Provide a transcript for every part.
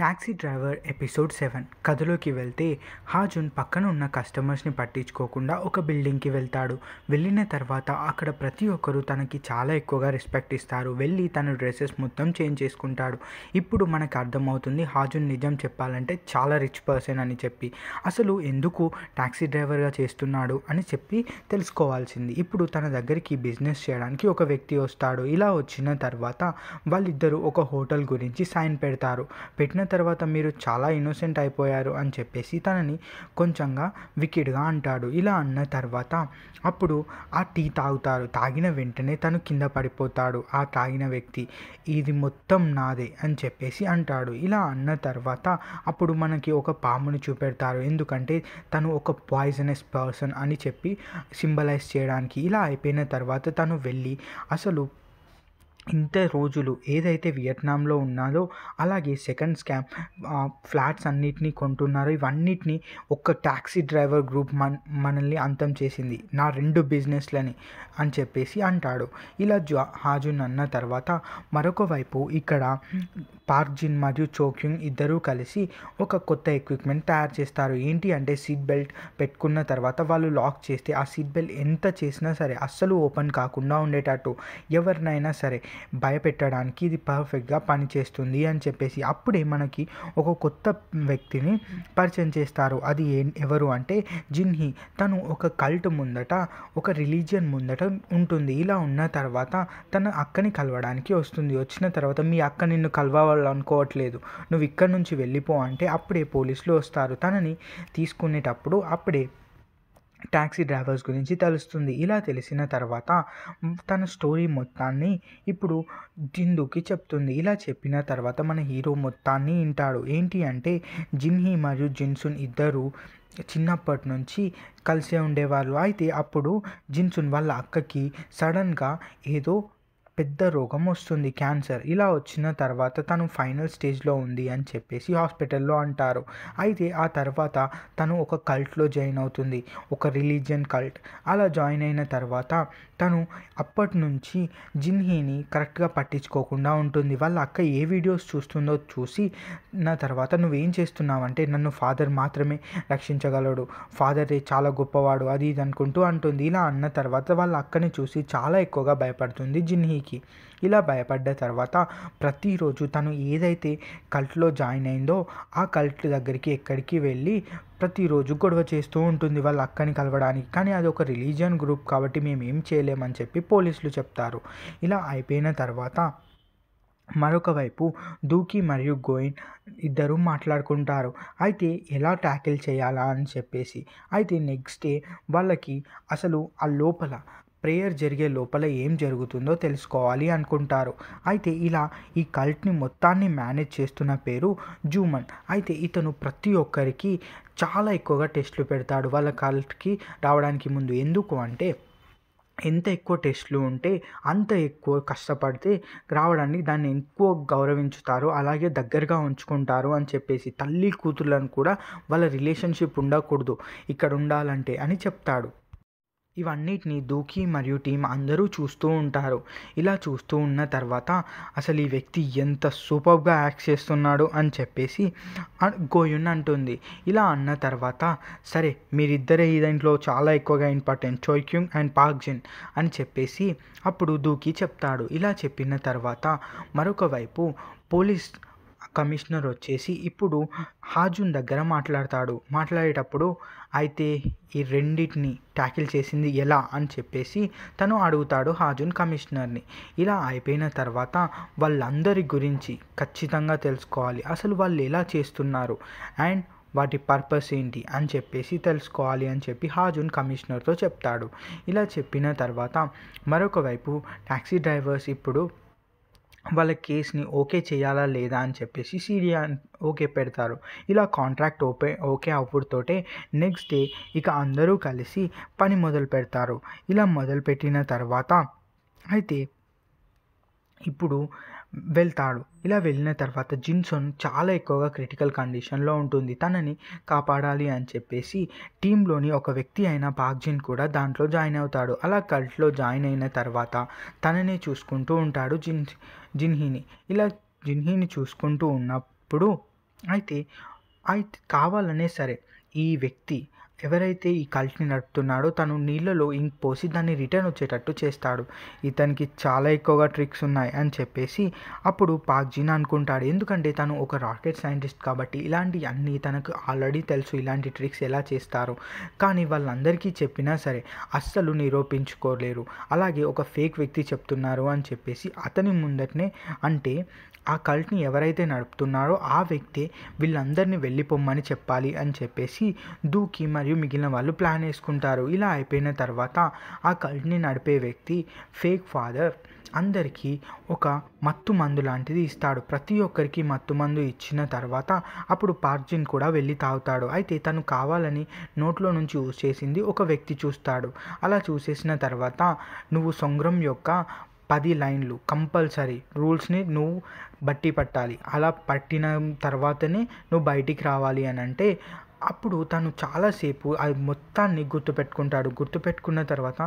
taxi driver episode seven కథలోకి వెళ్తే హాజున్ పక్కన ఉన్న కస్టమర్స్ని పట్టించుకోకుండా ఒక బిల్డింగ్కి వెళ్తాడు వెళ్ళిన తర్వాత అక్కడ ప్రతి ఒక్కరూ తనకి చాలా ఎక్కువగా రెస్పెక్ట్ ఇస్తారు వెళ్ళి తన డ్రెస్సెస్ మొత్తం చేంజ్ చేసుకుంటాడు ఇప్పుడు మనకు అర్థమవుతుంది హాజున్ నిజం చెప్పాలంటే చాలా రిచ్ పర్సన్ అని చెప్పి అసలు ఎందుకు ట్యాక్సీ డ్రైవర్గా చేస్తున్నాడు అని చెప్పి తెలుసుకోవాల్సింది ఇప్పుడు తన దగ్గరికి బిజినెస్ చేయడానికి ఒక వ్యక్తి వస్తాడు ఇలా వచ్చిన తర్వాత వాళ్ళిద్దరూ ఒక హోటల్ గురించి సైన్ పెడతారు పెట్టిన తర్వాత మీరు చాలా ఇన్నోసెంట్ అయిపోయారు అని చెప్పేసి తనని కొంచెంగా వికెట్గా అంటాడు ఇలా అన్న తర్వాత అప్పుడు ఆ టీ తాగుతారు తాగిన వెంటనే తను కింద పడిపోతాడు ఆ తాగిన వ్యక్తి ఇది మొత్తం నాదే అని చెప్పేసి అంటాడు ఇలా అన్న తర్వాత అప్పుడు మనకి ఒక పాముని చూపెడతారు ఎందుకంటే తను ఒక పాయిజనస్ పర్సన్ అని చెప్పి సింబలైజ్ చేయడానికి ఇలా అయిపోయిన తర్వాత తను వెళ్ళి అసలు ఇంత రోజులు ఏదైతే వియత్నాంలో ఉన్నారో అలాగే సెకండ్ స్కామ్ ఫ్లాట్స్ అన్నిటినీ కొంటున్నారో ఇవన్నిటినీ ఒక ట్యాక్సీ డ్రైవర్ గ్రూప్ మన మనల్ని అంతం చేసింది నా రెండు బిజినెస్లని అని చెప్పేసి అంటాడు ఇలా జ్వా హాజున్ అన్న తర్వాత మరొక వైపు ఇక్కడ పార్క్ జిన్ మరియు చోక్యుంగ్ ఇద్దరూ కలిసి ఒక కొత్త ఎక్విప్మెంట్ తయారు చేస్తారు ఏంటి అంటే సీట్ బెల్ట్ పెట్టుకున్న తర్వాత వాళ్ళు లాక్ చేస్తే ఆ సీట్ బెల్ట్ ఎంత చేసినా సరే అస్సలు ఓపెన్ కాకుండా ఉండేటట్టు ఎవరినైనా సరే భయపెట్టడానికి ఇది పర్ఫెక్ట్గా పనిచేస్తుంది అని చెప్పేసి అప్పుడే మనకి ఒక కొత్త వ్యక్తిని పరిచయం చేస్తారు అది ఎవరు అంటే జిన్హి తను ఒక కల్ట్ ముందట ఒక రిలీజియన్ ముందట ఉంటుంది ఇలా ఉన్న తర్వాత తన అక్కని కలవడానికి వస్తుంది వచ్చిన తర్వాత మీ అక్క నిన్ను కలవ వాళ్ళు అనుకోవట్లేదు నువ్వు ఇక్కడి నుంచి వెళ్ళిపో అంటే అప్పుడే పోలీసులు వస్తారు తనని తీసుకునేటప్పుడు అప్పుడే ట్యాక్సీ డ్రైవర్స్ గురించి తెలుస్తుంది ఇలా తెలిసిన తర్వాత తన స్టోరీ మొత్తాన్ని ఇప్పుడు జిందుకి చెప్తుంది ఇలా చెప్పిన తర్వాత మన హీరో మొత్తాన్ని వింటాడు ఏంటి అంటే జిన్హి మరియు జిన్సున్ ఇద్దరు చిన్నప్పటి నుంచి కలిసే ఉండేవాళ్ళు అయితే అప్పుడు జిన్సున్ వాళ్ళ అక్కకి సడన్గా ఏదో పెద్ద రోగం వస్తుంది క్యాన్సర్ ఇలా వచ్చిన తర్వాత తను ఫైనల్ స్టేజ్లో ఉంది అని చెప్పేసి హాస్పిటల్లో అంటారు అయితే ఆ తర్వాత తను ఒక కల్ట్లో జాయిన్ అవుతుంది ఒక రిలీజియన్ కల్ట్ అలా జాయిన్ అయిన తర్వాత తను అప్పటి నుంచి జిన్హీని కరెక్ట్గా పట్టించుకోకుండా ఉంటుంది వాళ్ళ అక్క ఏ వీడియోస్ చూస్తుందో చూసి నా తర్వాత నువ్వేం చేస్తున్నావంటే నన్ను ఫాదర్ మాత్రమే రక్షించగలడు ఫాదర్ చాలా గొప్పవాడు అది ఇది అనుకుంటూ అంటుంది ఇలా అన్న తర్వాత వాళ్ళ అక్కని చూసి చాలా ఎక్కువగా భయపడుతుంది జిన్హీ దేనికి ఇలా భయపడ్డ తర్వాత ప్రతిరోజు తను ఏదైతే కల్ట్లో జాయిన్ అయిందో ఆ కల్ట్ దగ్గరికి ఎక్కడికి వెళ్ళి ప్రతిరోజు గొడవ చేస్తూ ఉంటుంది వాళ్ళ అక్కని కలవడానికి కానీ అది ఒక రిలీజియన్ గ్రూప్ కాబట్టి మేము ఏం చేయలేమని చెప్పి పోలీసులు చెప్తారు ఇలా అయిపోయిన తర్వాత మరొక వైపు దూకి మరియు గోయిన్ ఇద్దరు మాట్లాడుకుంటారు అయితే ఎలా ట్యాకిల్ చేయాలా అని చెప్పేసి అయితే నెక్స్ట్ డే వాళ్ళకి అసలు ఆ లోపల ప్రేయర్ జరిగే లోపల ఏం జరుగుతుందో తెలుసుకోవాలి అనుకుంటారు అయితే ఇలా ఈ కల్ట్ని మొత్తాన్ని మేనేజ్ చేస్తున్న పేరు జూమన్ అయితే ఇతను ప్రతి ఒక్కరికి చాలా ఎక్కువగా టెస్ట్లు పెడతాడు వాళ్ళ కల్ట్కి రావడానికి ముందు ఎందుకు అంటే ఎంత ఎక్కువ టెస్ట్లు ఉంటే అంత ఎక్కువ కష్టపడితే రావడానికి దాన్ని ఎక్కువ గౌరవించుతారు అలాగే దగ్గరగా ఉంచుకుంటారు అని చెప్పేసి తల్లి కూతుర్లను కూడా వాళ్ళ రిలేషన్షిప్ ఉండకూడదు ఇక్కడ ఉండాలంటే అని చెప్తాడు ఇవన్నిటిని దూకి మరియు టీం అందరూ చూస్తూ ఉంటారు ఇలా చూస్తూ ఉన్న తర్వాత అసలు ఈ వ్యక్తి ఎంత సూపర్గా యాక్ట్ చేస్తున్నాడు అని చెప్పేసి గోయున్ అంటుంది ఇలా అన్న తర్వాత సరే మీరిద్దరే ఈ దాంట్లో చాలా ఎక్కువగా ఇంపార్టెంట్ చోయ్క్యూంగ్ అండ్ పాక్జిన్ అని చెప్పేసి అప్పుడు దూకి చెప్తాడు ఇలా చెప్పిన తర్వాత మరొక వైపు పోలీస్ కమిషనర్ వచ్చేసి ఇప్పుడు హాజున్ దగ్గర మాట్లాడతాడు మాట్లాడేటప్పుడు అయితే ఈ రెండింటిని ట్యాకిల్ చేసింది ఎలా అని చెప్పేసి తను అడుగుతాడు హాజున్ కమిషనర్ని ఇలా అయిపోయిన తర్వాత వాళ్ళందరి గురించి ఖచ్చితంగా తెలుసుకోవాలి అసలు వాళ్ళు ఎలా చేస్తున్నారు అండ్ వాటి పర్పస్ ఏంటి అని చెప్పేసి తెలుసుకోవాలి అని చెప్పి హాజున్ కమిషనర్తో చెప్తాడు ఇలా చెప్పిన తర్వాత మరొక వైపు ట్యాక్సీ డ్రైవర్స్ ఇప్పుడు వాళ్ళ కేస్ని ఓకే చేయాలా లేదా అని చెప్పేసి సీడియా ఓకే పెడతారు ఇలా కాంట్రాక్ట్ ఓపే ఓకే అవ్వడంతోటే నెక్స్ట్ డే ఇక అందరూ కలిసి పని మొదలు పెడతారు ఇలా మొదలుపెట్టిన తర్వాత అయితే ఇప్పుడు వెళ్తాడు ఇలా వెళ్ళిన తర్వాత జిన్సన్ చాలా ఎక్కువగా క్రిటికల్ కండిషన్లో ఉంటుంది తనని కాపాడాలి అని చెప్పేసి టీంలోని ఒక వ్యక్తి అయిన పాక్జిన్ కూడా దాంట్లో జాయిన్ అవుతాడు అలా కల్ట్లో జాయిన్ అయిన తర్వాత తననే చూసుకుంటూ ఉంటాడు జిన్ జిన్హీని ఇలా జిన్హీని చూసుకుంటూ ఉన్నప్పుడు అయితే అయితే కావాలనే సరే ఈ వ్యక్తి ఎవరైతే ఈ కల్ట్ని నడుపుతున్నాడో తను నీళ్ళలో ఇంక్ పోసి దాన్ని రిటర్న్ వచ్చేటట్టు చేస్తాడు ఇతనికి చాలా ఎక్కువగా ట్రిక్స్ ఉన్నాయి అని చెప్పేసి అప్పుడు పాక్జీన్ అనుకుంటాడు ఎందుకంటే తను ఒక రాకెట్ సైంటిస్ట్ కాబట్టి ఇలాంటి అన్ని తనకు ఆల్రెడీ తెలుసు ఇలాంటి ట్రిక్స్ ఎలా చేస్తారు కానీ వాళ్ళందరికీ చెప్పినా సరే అస్సలు నిరూపించుకోలేరు అలాగే ఒక ఫేక్ వ్యక్తి చెప్తున్నారు అని చెప్పేసి అతని ముందటనే అంటే ఆ కల్ట్ని ఎవరైతే నడుపుతున్నారో ఆ వ్యక్తి వీళ్ళందరినీ వెళ్ళిపోమ్మని చెప్పాలి అని చెప్పేసి దూకి మరి మరియు మిగిలిన వాళ్ళు ప్లాన్ వేసుకుంటారు ఇలా అయిపోయిన తర్వాత ఆ కల్ట్ని నడిపే వ్యక్తి ఫేక్ ఫాదర్ అందరికీ ఒక మత్తు మందు లాంటిది ఇస్తాడు ప్రతి ఒక్కరికి మత్తు మందు ఇచ్చిన తర్వాత అప్పుడు పార్జిన్ కూడా వెళ్ళి తాగుతాడు అయితే తను కావాలని నోట్లో నుంచి యూజ్ చేసింది ఒక వ్యక్తి చూస్తాడు అలా చూసేసిన తర్వాత నువ్వు సొంగ్రం యొక్క పది లైన్లు కంపల్సరీ రూల్స్ని నువ్వు బట్టి పట్టాలి అలా పట్టిన తర్వాతనే నువ్వు బయటికి రావాలి అని అంటే అప్పుడు తను చాలాసేపు అది మొత్తాన్ని గుర్తుపెట్టుకుంటాడు గుర్తుపెట్టుకున్న తర్వాత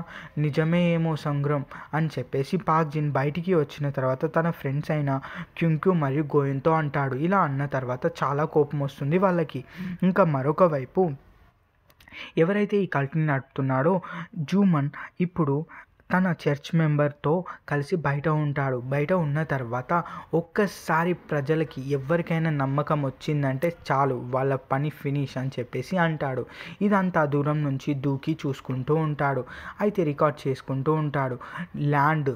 నిజమే ఏమో సంగ్రం అని చెప్పేసి పాక్ జిన్ బయటికి వచ్చిన తర్వాత తన ఫ్రెండ్స్ అయిన క్యుంక్యూ మరియు గోయంతో అంటాడు ఇలా అన్న తర్వాత చాలా కోపం వస్తుంది వాళ్ళకి ఇంకా మరొక వైపు ఎవరైతే ఈ కల్ట్ని నడుపుతున్నాడో జూమన్ ఇప్పుడు తన చర్చ్ మెంబర్తో కలిసి బయట ఉంటాడు బయట ఉన్న తర్వాత ఒక్కసారి ప్రజలకి ఎవరికైనా నమ్మకం వచ్చిందంటే చాలు వాళ్ళ పని ఫినిష్ అని చెప్పేసి అంటాడు ఇదంతా దూరం నుంచి దూకి చూసుకుంటూ ఉంటాడు అయితే రికార్డ్ చేసుకుంటూ ఉంటాడు ల్యాండ్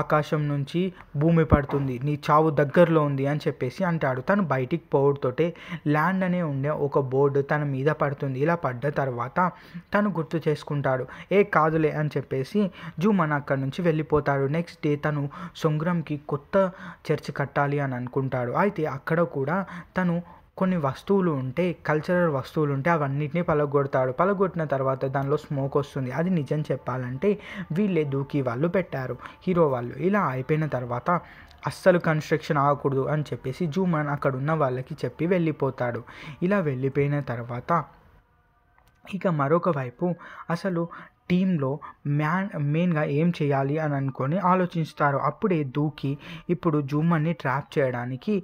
ఆకాశం నుంచి భూమి పడుతుంది నీ చావు దగ్గరలో ఉంది అని చెప్పేసి అంటాడు తను బయటికి పోవుడుతోటే ల్యాండ్ అనే ఉండే ఒక బోర్డు తన మీద పడుతుంది ఇలా పడ్డ తర్వాత తను గుర్తు చేసుకుంటాడు ఏ కాదులే అని చెప్పేసి జూమన్ అక్కడి నుంచి వెళ్ళిపోతాడు నెక్స్ట్ డే తను సొంగ్రంకి కొత్త చర్చి కట్టాలి అని అనుకుంటాడు అయితే అక్కడ కూడా తను కొన్ని వస్తువులు ఉంటే కల్చరల్ వస్తువులు ఉంటే అవన్నిటిని పలగొడతాడు పలగొట్టిన తర్వాత దానిలో స్మోక్ వస్తుంది అది నిజం చెప్పాలంటే వీళ్ళే దూకి వాళ్ళు పెట్టారు హీరో వాళ్ళు ఇలా అయిపోయిన తర్వాత అస్సలు కన్స్ట్రక్షన్ ఆగకూడదు అని చెప్పేసి అక్కడ అక్కడున్న వాళ్ళకి చెప్పి వెళ్ళిపోతాడు ఇలా వెళ్ళిపోయిన తర్వాత ఇక మరొక వైపు అసలు టీంలో మ్యాన్ మెయిన్గా ఏం చేయాలి అని అనుకొని ఆలోచిస్తారు అప్పుడే దూకి ఇప్పుడు జూమన్ని ట్రాప్ చేయడానికి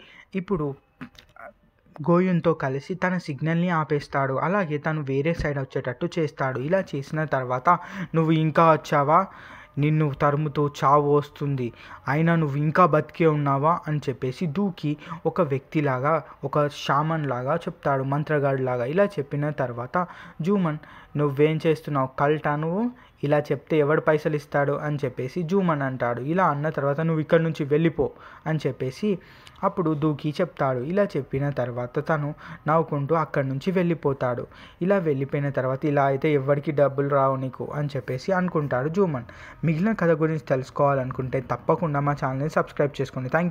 ఇప్పుడు గోయున్తో కలిసి తన సిగ్నల్ని ఆపేస్తాడు అలాగే తను వేరే సైడ్ వచ్చేటట్టు చేస్తాడు ఇలా చేసిన తర్వాత నువ్వు ఇంకా వచ్చావా నిన్ను తరుముతో చావు వస్తుంది అయినా నువ్వు ఇంకా బతికే ఉన్నావా అని చెప్పేసి దూకి ఒక వ్యక్తిలాగా ఒక షామన్ లాగా చెప్తాడు మంత్రగాడు లాగా ఇలా చెప్పిన తర్వాత జూమన్ నువ్వేం చేస్తున్నావు కల్టా నువ్వు ఇలా చెప్తే ఎవడు పైసలు ఇస్తాడు అని చెప్పేసి జూమ్ అని అంటాడు ఇలా అన్న తర్వాత నువ్వు ఇక్కడి నుంచి వెళ్ళిపో అని చెప్పేసి అప్పుడు దూకి చెప్తాడు ఇలా చెప్పిన తర్వాత తను నవ్వుకుంటూ అక్కడి నుంచి వెళ్ళిపోతాడు ఇలా వెళ్ళిపోయిన తర్వాత ఇలా అయితే ఎవరికి డబ్బులు రావు నీకు అని చెప్పేసి అనుకుంటాడు జూమన్ మిగిలిన కథ గురించి తెలుసుకోవాలనుకుంటే తప్పకుండా మా ఛానల్ని సబ్స్క్రైబ్ చేసుకోండి థ్యాంక్ యూ